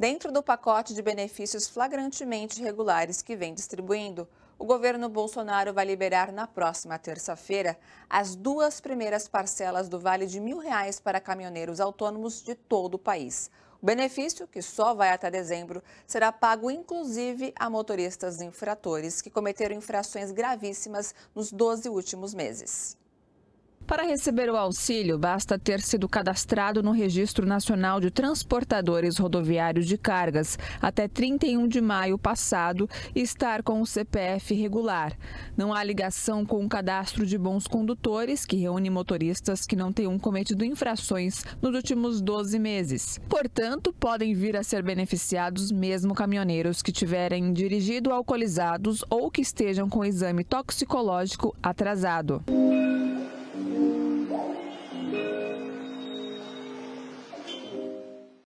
dentro do pacote de benefícios flagrantemente irregulares que vem distribuindo. O governo Bolsonaro vai liberar na próxima terça-feira as duas primeiras parcelas do Vale de mil reais para caminhoneiros autônomos de todo o país. O benefício, que só vai até dezembro, será pago inclusive a motoristas infratores que cometeram infrações gravíssimas nos 12 últimos meses. Para receber o auxílio, basta ter sido cadastrado no Registro Nacional de Transportadores Rodoviários de Cargas até 31 de maio passado e estar com o CPF regular. Não há ligação com o Cadastro de Bons Condutores, que reúne motoristas que não tenham cometido infrações nos últimos 12 meses. Portanto, podem vir a ser beneficiados mesmo caminhoneiros que tiverem dirigido alcoolizados ou que estejam com exame toxicológico atrasado.